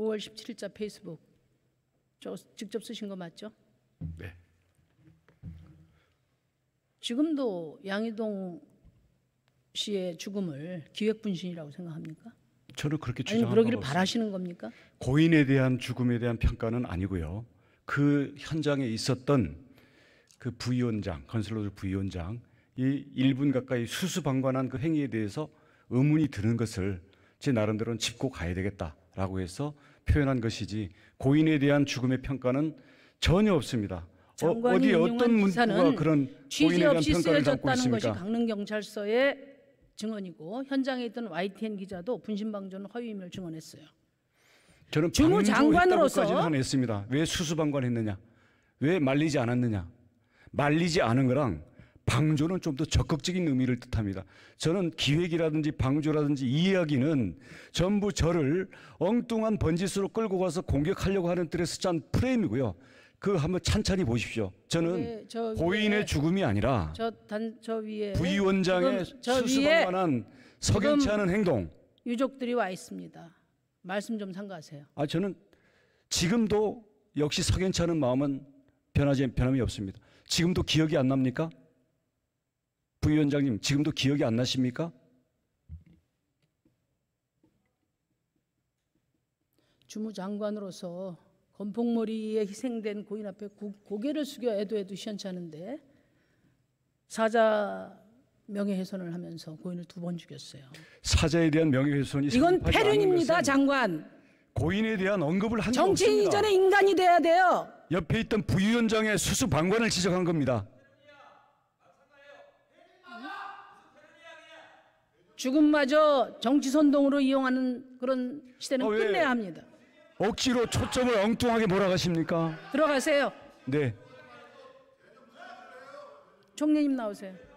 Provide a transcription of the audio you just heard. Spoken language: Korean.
5월 17일자 페이스북 저 직접 쓰신 거 맞죠? 네. 지금도 양희동 씨의 죽음을 기획분신이라고 생각합니까? 저는 그렇게 주장하고 아니 그러기를 바라시는 겁니까? 고인에 대한 죽음에 대한 평가는 아니고요. 그 현장에 있었던 그 부위원장, 건설로즈 부위원장 이 1분 가까이 수수방관한 그 행위에 대해서 의문이 드는 것을 제 나름대로는 짚고 가야 되겠다. 라고 해서 표현한 것이지 고인에 대한 죽음의 평가는 전혀 없습니다. 어, 어디 어떤 문구가 그런 고인에 대한 평가를 담 것이 강릉경찰서의 증언이고 현장에 있던 YTN 기자도 분신방전 허위임을 증언했어요. 저는 주무 장관으로서 했습니다. 왜 수수방관했느냐? 왜 말리지 않았느냐? 말리지 않은 거랑 방조는 좀 더 적극적인 의미를 뜻합니다. 저는 기획이라든지 방조라든지 이야기는 전부 저를 엉뚱한 번지수로 끌고 가서 공격하려고 하는 뜻에 쓰잔 프레임이고요. 그 한번 찬찬히 보십시오. 저는 네, 고인의 죽음이 아니라 저, 단, 저 위에 부위원장의 수수방관한 석연치 않은 행동. 유족들이 와 있습니다. 말씀 좀 삼가하세요. 아 저는 지금도 역시 석연치 않은 마음은 변하지 변함이 없습니다. 지금도 기억이 안 납니까? 부위원장님 지금도 기억이 안 나십니까? 주무장관으로서 건폭머리에 희생된 고인 앞에 고, 개를 숙여 애도해도 시원찮은데 사자 명예훼손을 하면서 고인을 두 번 죽였어요. 사자에 대한 명예훼손이 이건 폐륜입니다, 장관. 고인에 대한 언급을 한 정치인 이전에 인간이 돼야 돼요. 옆에 있던 부위원장의 수수 방관을 지적한 겁니다. 죽음마저 정치선동으로 이용하는 그런 시대는 어, 예. 끝내야 합니다. 억지로 초점을 엉뚱하게 몰아가십니까? 들어가세요. 네. 총리님 나오세요.